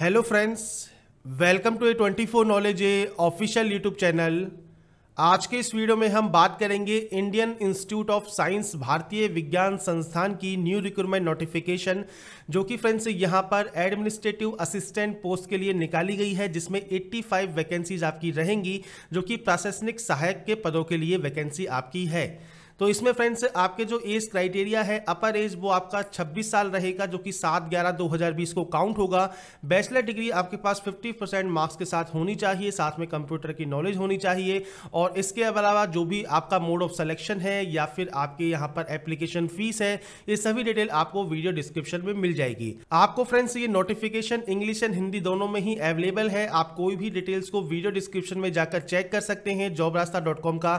hello friends welcome to a twenty four knowledge a official YouTube channel आज के इस video में हम बात करेंगे इंडियन इंस्टीट्यूट ऑफ साइंस भारतीय विज्ञान संस्थान की न्यू रिक्रूटमेंट नोटिफिकेशन जो कि फ्रेंड्स यहां पर एडमिनिस्ट्रेटिव असिस्टेंट पोस्ट के लिए निकाली गई है जिसमें 85 वैकेंसीज आपकी रहेंगी जो कि प्रशासनिक सहायक के पदों के लिए वैकेंसी आपकी है तो इसमें फ्रेंड्स आपके जो एज क्राइटेरिया है अपर एज वो आपका 26 साल रहेगा जो कि 7 ग्यारह 2020 को काउंट होगा बैचलर डिग्री आपके पास 50 परसेंट मार्क्स के साथ होनी चाहिए साथ में कंप्यूटर की नॉलेज होनी चाहिए और इसके अलावा जो भी आपका मोड ऑफ सिलेक्शन है या फिर आपके यहाँ पर एप्लीकेशन फीस है ये सभी डिटेल आपको वीडियो डिस्क्रिप्शन में मिल जाएगी आपको फ्रेंड्स ये नोटिफिकेशन इंग्लिश एंड हिंदी दोनों में ही अवेलेबल है आप कोई भी डिटेल्स को वीडियो डिस्क्रिप्शन में जाकर चेक कर सकते हैं जॉब का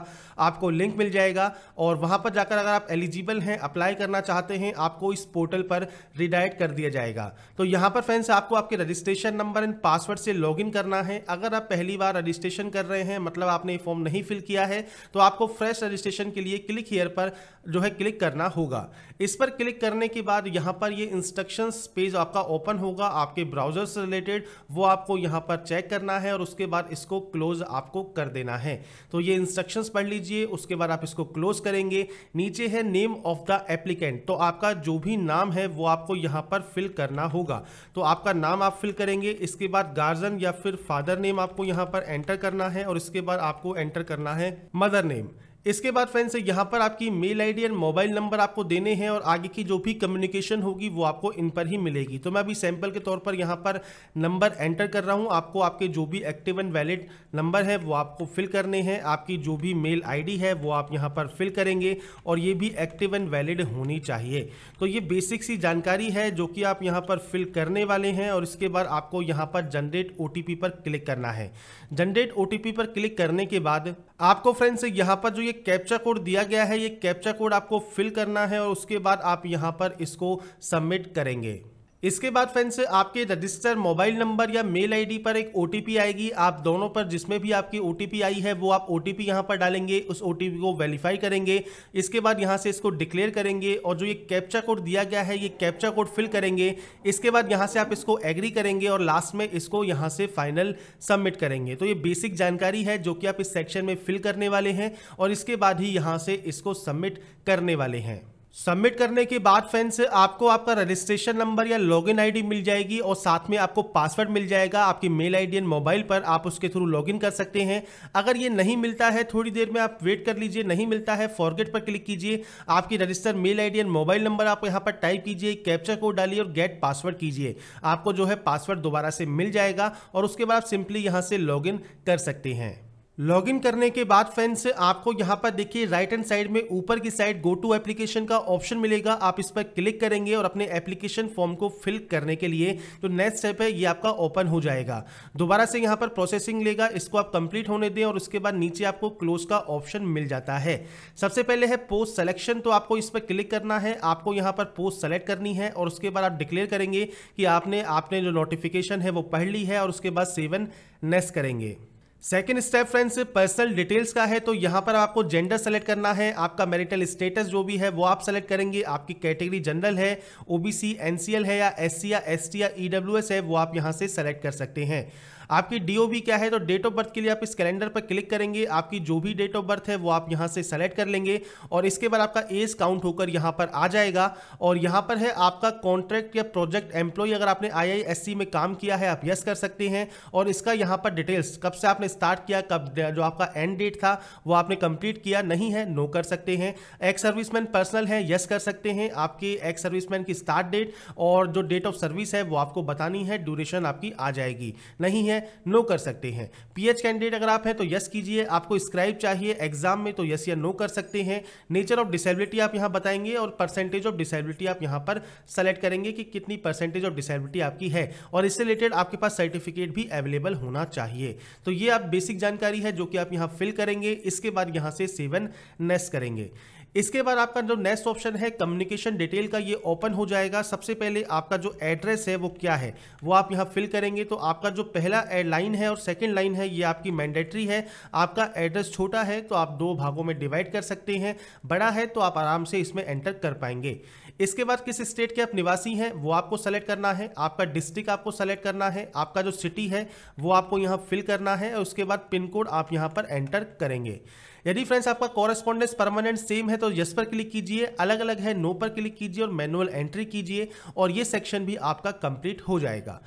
आपको लिंक मिल जाएगा और और वहां पर जाकर अगर आप एलिजिबल हैं अप्लाई करना चाहते हैं आपको इस पोर्टल पर रिडायट कर दिया जाएगा तो यहां पर फ्रेंड्स आपको आपके रजिस्ट्रेशन नंबर एंड पासवर्ड से लॉग करना है अगर आप पहली बार रजिस्ट्रेशन कर रहे हैं मतलब आपने ये फॉर्म नहीं फिल किया है तो आपको फ्रेश रजिस्ट्रेशन के लिए क्लिक हेयर पर जो है क्लिक करना होगा इस पर क्लिक करने के बाद यहां पर ये इंस्ट्रक्शन पेज आपका ओपन होगा आपके ब्राउजर से रिलेटेड वो आपको यहां पर चेक करना है और उसके बाद इसको क्लोज आपको कर देना है तो ये इंस्ट्रक्शंस पढ़ लीजिए उसके बाद आप इसको क्लोज करें करेंगे नीचे है नेम ऑफ द एप्लीकेंट तो आपका जो भी नाम है वो आपको यहाँ पर फिल करना होगा तो आपका नाम आप फिल करेंगे इसके बाद गार्जन या फिर फादर नेम आपको यहाँ पर एंटर करना है और इसके बाद आपको एंटर करना है मदर नेम इसके बाद फ्रेंड्स यहाँ पर आपकी mail ID and mobile number आपको देने हैं और आगे की जो भी कम्युनिकेशन होगी वो आपको इन पर ही मिलेगी तो मैं अभी सैंपल के तौर पर यहाँ पर नंबर एंटर कर रहा हूँ आपको आपके जो भी एक्टिव एंड वैलिड नंबर है वो आपको फिल करने हैं आपकी जो भी मेल आईडी है वो आप यहाँ पर फिल करेंगे और ये भी एक्टिव एंड वैलिड होनी चाहिए तो ये बेसिक सी जानकारी है जो कि आप यहाँ पर फिल करने वाले हैं और इसके बाद आपको यहाँ पर जनरेट ओ पर क्लिक करना है जनरेट ओ पर क्लिक करने के बाद आपको फ्रेंड्स यहाँ पर जो ये कैप्चा कोड दिया गया है ये कैप्चा कोड आपको फिल करना है और उसके बाद आप यहाँ पर इसको सबमिट करेंगे इसके बाद फ्रेंड्स आपके रजिस्टर मोबाइल नंबर या मेल आईडी पर एक ओटीपी आएगी आप दोनों पर जिसमें भी आपकी ओटीपी आई है वो आप ओटीपी यहां पर डालेंगे उस ओटीपी को वेरीफाई करेंगे इसके बाद यहां से इसको डिक्लेयर करेंगे और जो ये कैप्चा कोड दिया गया है ये कैप्चा कोड फिल करेंगे इसके बाद यहाँ से आप इसको एग्री करेंगे और लास्ट में इसको यहाँ से फाइनल सबमिट करेंगे तो ये बेसिक जानकारी है जो कि आप इस सेक्शन में फिल करने वाले हैं और इसके बाद ही यहाँ से इसको सबमिट करने वाले हैं सबमिट करने के बाद फ्रेंड्स आपको आपका रजिस्ट्रेशन नंबर या लॉगिन आईडी मिल जाएगी और साथ में आपको पासवर्ड मिल जाएगा आपकी मेल आईडी एंड मोबाइल पर आप उसके थ्रू लॉगिन कर सकते हैं अगर ये नहीं मिलता है थोड़ी देर में आप वेट कर लीजिए नहीं मिलता है फॉरगेट पर क्लिक कीजिए आपकी register mail I and mobile number आप यहाँ पर टाइप कीजिए कैप्चर कोड डालिए और गेट पासवर्ड कीजिए आपको जो है पासवर्ड दोबारा से मिल जाएगा और उसके बाद आप सिंपली यहाँ से लॉग कर सकते हैं लॉगिन करने के बाद फ्रेंड्स आपको यहाँ पर देखिए राइट हैंड साइड में ऊपर की साइड गो टू एप्लीकेशन का ऑप्शन मिलेगा आप इस पर क्लिक करेंगे और अपने एप्लीकेशन फॉर्म को फिल करने के लिए जो नेक्स्ट स्टेप है ये आपका ओपन हो जाएगा दोबारा से यहाँ पर प्रोसेसिंग लेगा इसको आप कंप्लीट होने दें और उसके बाद नीचे आपको क्लोज का ऑप्शन मिल जाता है सबसे पहले है पोस्ट सेलेक्शन तो आपको इस पर क्लिक करना है आपको यहाँ पर पोस्ट सेलेक्ट करनी है और उसके बाद आप डिक्लेयर करेंगे कि आपने आपने जो नोटिफिकेशन है वो पढ़ ली है और उसके बाद सेवन नेक्स्ट करेंगे second step friends personal details का है तो यहाँ पर आपको जेंडर सेलेक्ट करना है आपका मैरिटल स्टेटस जो भी है वो आप सेलेक्ट करेंगे आपकी कैटेगरी जनरल है ओबीसी एनसीएल है या एससी या एसटी या ईडब्ल्यूएस e है वो आप यहाँ से सेलेक्ट कर सकते हैं आपकी डी क्या है तो डेट ऑफ बर्थ के लिए आप इस कैलेंडर पर क्लिक करेंगे आपकी जो भी डेट ऑफ बर्थ है वो आप यहाँ से सेलेक्ट कर लेंगे और इसके बाद आपका एज काउंट होकर यहाँ पर आ जाएगा और यहाँ पर है आपका कॉन्ट्रैक्ट या प्रोजेक्ट एम्प्लॉय अगर आपने आई में काम किया है आप यस कर सकते हैं और इसका यहाँ पर डिटेल्स कब से आपने स्टार्ट किया कब जो आपका एंड डेट था वो आपने कंप्लीट किया नहीं है नो कर सकते हैं एक्स सर्विसमैन पर्सनल है यस कर सकते हैं आपके एक्स सर्विसमैन की स्टार्ट डेट और जो डेट ऑफ सर्विस है वो आपको बतानी है ड्यूरेशन आपकी आ जाएगी नहीं है हैं नो कर सकते हैं पीएच कैंडिडेट अगर आप हैं तो यस कीजिए आपको स्क्राइब चाहिए एग्जाम में तो यस या नो कर सकते हैं नेचर ऑफ डिसेबिलिटी आप यहाँ बताएंगे और परसेंटेज ऑफ डिसेबिलिटी आप यहाँ पर सेलेक्ट करेंगे कि कितनी परसेंटेज ऑफ डिसेबिलिटी आपकी है और इससे रिलेटेड आपके पास सर्टिफिकेट भी अवेलेबल होना चाहिए तो ये आप बेसिक जानकारी है जो कि आप यहाँ फिल करेंगे इसके बाद यहाँ से सेवन नेस करेंगे इसके बाद आपका जो नेक्स्ट ऑप्शन है कम्युनिकेशन डिटेल का ये ओपन हो जाएगा सबसे पहले आपका जो एड्रेस है वो क्या है वो आप यहाँ फिल करेंगे तो आपका जो पहला लाइन है और सेकेंड लाइन है ये आपकी मैंडेटरी है आपका एड्रेस छोटा है तो आप दो भागों में डिवाइड कर सकते हैं बड़ा है तो आप आराम से इसमें एंटर कर पाएंगे इसके बाद किस स्टेट के आप निवासी हैं वो आपको सेलेक्ट करना है आपका डिस्ट्रिक्ट आपको सेलेक्ट करना है आपका जो सिटी है वो आपको यहाँ फिल करना है और उसके बाद पिन कोड आप यहाँ पर एंटर करेंगे यदि फ्रेंड्स आपका कॉरेस्पॉन्डेंस परमानेंट सेम है तो यस पर क्लिक कीजिए अलग अलग है नो पर क्लिक कीजिए और मैनुअल एंट्री कीजिए और ये सेक्शन भी आपका कंप्लीट हो जाएगा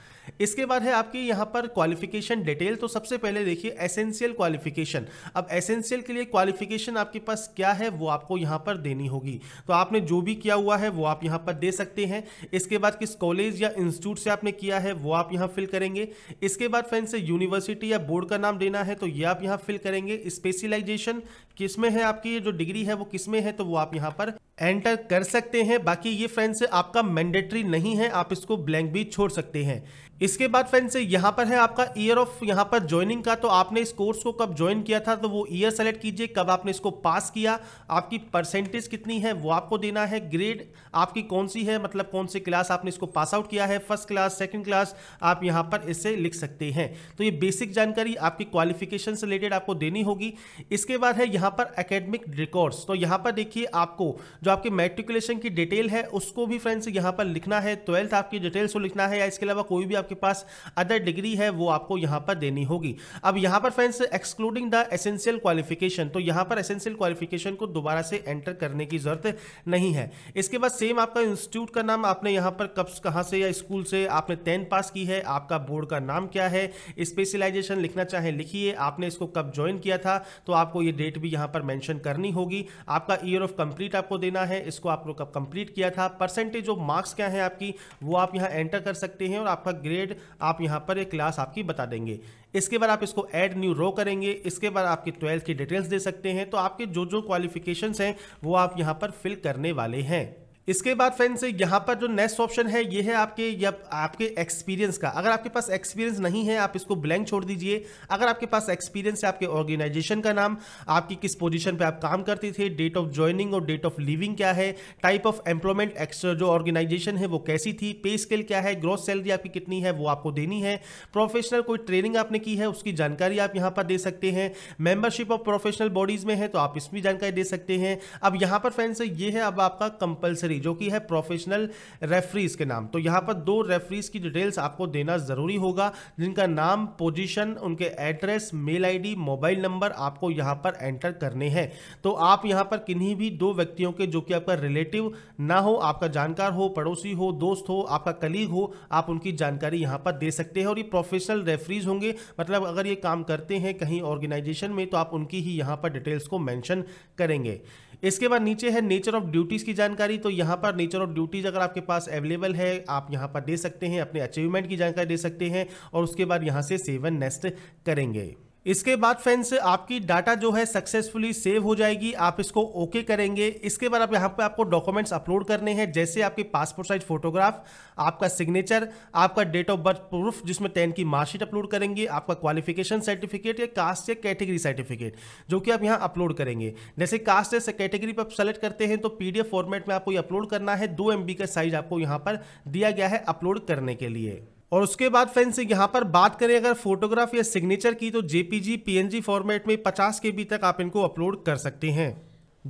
इसके बाद है आपकी यहाँ पर क्वालिफिकेशन डिटेल तो सबसे पहले देखिए एसेंशियल क्वालिफिकेशन अब एसेंशियल के लिए क्वालिफिकेशन आपके पास क्या है वो आपको यहाँ पर देनी होगी तो आपने जो भी किया हुआ है वो आप यहाँ पर दे सकते हैं इसके बाद किस कॉलेज या इंस्टीट्यूट से आपने किया है वो आप यहाँ फिल करेंगे इसके बाद फ्रेंड्स यूनिवर्सिटी या बोर्ड का नाम देना है तो ये आप यहाँ फिल करेंगे स्पेशलाइजेशन किस में है आपकी ये जो डिग्री है वो किस में है तो वो आप यहाँ पर एंटर कर सकते हैं बाकी ये फ्रेंड्स आपका मैंडेटरी नहीं है आप इसको ब्लैंक भी छोड़ सकते हैं इसके बाद फ्रेंड्स यहाँ पर है आपका ईयर ऑफ यहाँ पर ज्वाइनिंग का तो आपने इस कोर्स को कब ज्वाइन किया था तो वो ईयर सेलेक्ट कीजिए कब आपने इसको पास किया आपकी परसेंटेज कितनी है वो आपको देना है ग्रेड आपकी कौन सी है मतलब कौन सी क्लास आपने इसको पास आउट किया है फर्स्ट क्लास सेकेंड क्लास आप यहाँ पर इससे लिख सकते हैं तो ये बेसिक जानकारी आपकी क्वालिफिकेशन से रिलेटेड आपको देनी होगी इसके बाद है यहाँ पर अकेडमिक रिकॉर्ड्स तो यहाँ पर देखिए आपको जो आपकी मेट्रिकुलेशन की डिटेल है उसको भी फ्रेंड्स यहाँ पर लिखना है ट्वेल्थ आपकी डिटेल्स को लिखना है या इसके अलावा कोई भी आपके पास अदर डिग्री है वो आपको यहां पर देनी होगी अब यहां पर friends excluding the essential qualification तो यहां पर एसेंशियल क्वालिफिकेशन को दोबारा से एंटर करने की जरूरत नहीं है इसके बाद सेम आपका इंस्टीट्यूट का नाम आपने यहां पर कब कहां से या स्कूल से आपने टेंथ पास की है आपका बोर्ड का नाम क्या है स्पेशलाइजेशन लिखना चाहे लिखिए आपने इसको कब ज्वाइन किया था तो आपको ये डेट भी यहां पर मैंशन करनी होगी आपका ईयर ऑफ कंप्लीट आपको देना है इसको आपको कब कंप्लीट किया था परसेंटेज ऑफ मार्क्स क्या है आपकी वो आप यहां एंटर कर सकते हैं और आपका ग्रेड ग्रेड आप यहाँ पर एक क्लास आपकी बता देंगे इसके बाद आप इसको ऐड न्यू रो करेंगे इसके बाद आपकी ट्वेल्थ की डिटेल्स दे सकते हैं तो आपके जो जो क्वालिफिकेशंस हैं वो आप यहाँ पर फिल करने वाले हैं इसके बाद फ्रेंड्स यहाँ पर जो नेक्स्ट ऑप्शन है ये है आपके या आपके एक्सपीरियंस का अगर आपके पास एक्सपीरियंस नहीं है आप इसको ब्लैंक छोड़ दीजिए अगर आपके पास एक्सपीरियंस है आपके ऑर्गेनाइजेशन का नाम आपकी किस पोजीशन पे आप काम करते थे डेट ऑफ ज्वाइनिंग और डेट ऑफ लिविंग क्या है टाइप ऑफ एम्प्लॉयमेंट एक्स्ट्रा जो ऑर्गेनाइजेशन है वो कैसी थी पे स्केल क्या है ग्रोथ सैलरी आपकी कितनी है वो आपको देनी है प्रोफेशनल कोई ट्रेनिंग आपने की है उसकी जानकारी आप यहाँ पर दे सकते हैं मेंबरशिप ऑफ प्रोफेशनल बॉडीज में है तो आप इसमें जानकारी दे सकते हैं अब यहाँ पर फ्रेंड्स ये है अब आपका कंपल्सरी रेफरी जो कि है प्रोफेशनल रेफरीज के नाम तो यहां पर दो रेफरीज की डिटेल्स आपको देना जरूरी होगा जिनका नाम पोजीशन उनके address mail ID mobile number आपको यहां पर एंटर करने हैं तो आप यहां पर किन्हीं भी दो व्यक्तियों के जो कि आपका रिलेटिव ना हो आपका जानकार हो पड़ोसी हो दोस्त हो आपका कलीग हो आप उनकी जानकारी यहां पर दे सकते हैं और ये प्रोफेशनल रेफरीज होंगे मतलब अगर ये काम करते हैं कहीं ऑर्गेनाइजेशन में तो आप उनकी ही यहां पर डिटेल्स को मैंशन करेंगे इसके बाद नीचे है नेचर ऑफ ड्यूटीज़ की जानकारी तो यहाँ पर नेचर ऑफ ड्यूटीज़ अगर आपके पास अवेलेबल है आप यहाँ पर दे सकते हैं अपने अचीवमेंट की जानकारी दे सकते हैं और उसके बाद यहाँ से सेवन नेस्ट करेंगे इसके बाद फ्रेंड्स आपकी डाटा जो है सक्सेसफुली सेव हो जाएगी आप इसको ओके करेंगे इसके बाद आप यहाँ पे आपको डॉक्यूमेंट्स अपलोड करने हैं जैसे आपके पासपोर्ट साइज फोटोग्राफ आपका सिग्नेचर आपका डेट ऑफ बर्थ प्रूफ जिसमें टेन की मार्कशीट अपलोड करेंगे आपका क्वालिफिकेशन सर्टिफिकेट या कास्ट या कैटेगरी सर्टिफिकेट जो कि आप यहाँ अपलोड करेंगे जैसे कास्ट या कैटेगरी पर सेलेक्ट करते हैं तो पी फॉर्मेट में आपको ये अपलोड करना है दो एम का साइज आपको यहाँ पर दिया गया है अपलोड करने के लिए और उसके बाद फ्रेंड्स यहाँ पर बात करें अगर फोटोग्राफ या सिग्नेचर की तो जेपीजी पीएनजी फॉर्मेट में 50 के बी तक आप इनको अपलोड कर सकते हैं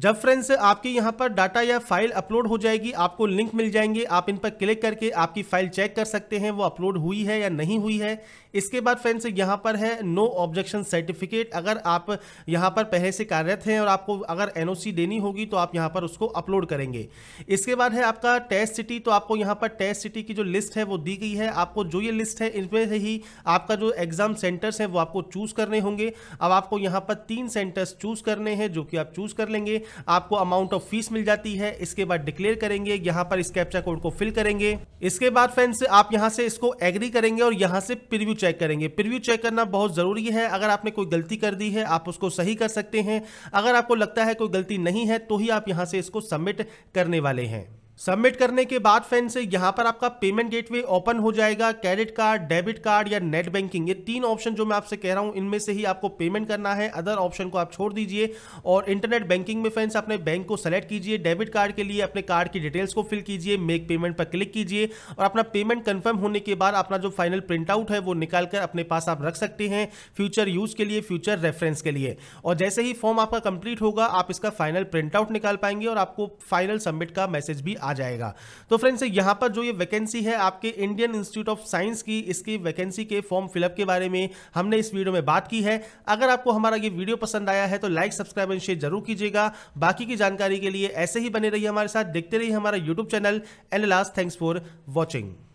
जब फ्रेंड्स आपके यहाँ पर डाटा या फाइल अपलोड हो जाएगी आपको लिंक मिल जाएंगे आप इन पर क्लिक करके आपकी फाइल चेक कर सकते हैं वो अपलोड हुई है या नहीं हुई है इसके बाद फ्रेंड्स यहाँ पर है नो ऑब्जेक्शन सर्टिफिकेट अगर आप यहाँ पर पहले से कार्यरत हैं और आपको अगर एन देनी होगी तो आप यहाँ पर उसको अपलोड करेंगे इसके बाद है आपका टेस्ट सिटी तो आपको यहाँ पर टेस्ट सिटी की जो लिस्ट है वो दी गई है आपको जो ये लिस्ट है इनमें से ही आपका जो एग्ज़ाम सेंटर्स हैं वो आपको चूज़ करने होंगे अब आपको यहाँ पर तीन सेंटर्स चूज़ करने हैं जो कि आप चूज़ कर लेंगे आपको अमाउंट ऑफ फीस मिल जाती है इसके बाद डिक्लेयर करेंगे यहाँ पर इस कैप्चा कोड को फिल करेंगे इसके बाद फ्रेंड्स आप यहाँ से इसको एग्री करेंगे और यहाँ से प्रिव्यू चेक करेंगे प्रिव्यू चेक करना बहुत ज़रूरी है अगर आपने कोई गलती कर दी है आप उसको सही कर सकते हैं अगर आपको लगता है कोई गलती नहीं है तो ही आप यहाँ से इसको सबमिट करने वाले हैं सबमिट करने के बाद फ्रेंड्स यहां पर आपका पेमेंट गेटवे ओपन हो जाएगा क्रेडिट कार्ड डेबिट कार्ड या नेट बैंकिंग ये तीन ऑप्शन जो मैं आपसे कह रहा हूँ इनमें से ही आपको पेमेंट करना है अदर ऑप्शन को आप छोड़ दीजिए और इंटरनेट बैंकिंग में फ्रेंड्स अपने बैंक को सेलेक्ट कीजिए डेबिट कार्ड के लिए अपने कार्ड की डिटेल्स को फिल कीजिए मेक पेमेंट पर क्लिक कीजिए और अपना पेमेंट कन्फर्म होने के बाद अपना जो फाइनल प्रिंटआउट है वो निकाल कर अपने पास आप रख सकते हैं फ्यूचर यूज के लिए फ्यूचर रेफरेंस के लिए और जैसे ही फॉर्म आपका कंप्लीट होगा आप इसका फाइनल प्रिंटआउट निकाल पाएंगे और आपको फाइनल सबमिट का मैसेज भी आ जाएगा तो फ्रेंड्स यहां पर जो ये वैकेंसी है आपके इंडियन इंस्टीट्यूट ऑफ साइंस की इसकी वैकेंसी के फॉर्म फिलअप के बारे में हमने इस वीडियो में बात की है अगर आपको हमारा ये वीडियो पसंद आया है तो लाइक सब्सक्राइब एंड शेयर जरूर कीजिएगा बाकी की जानकारी के लिए ऐसे ही बने रहिए हमारे साथ देखते रहिए हमारा YouTube channel and last thanks for watching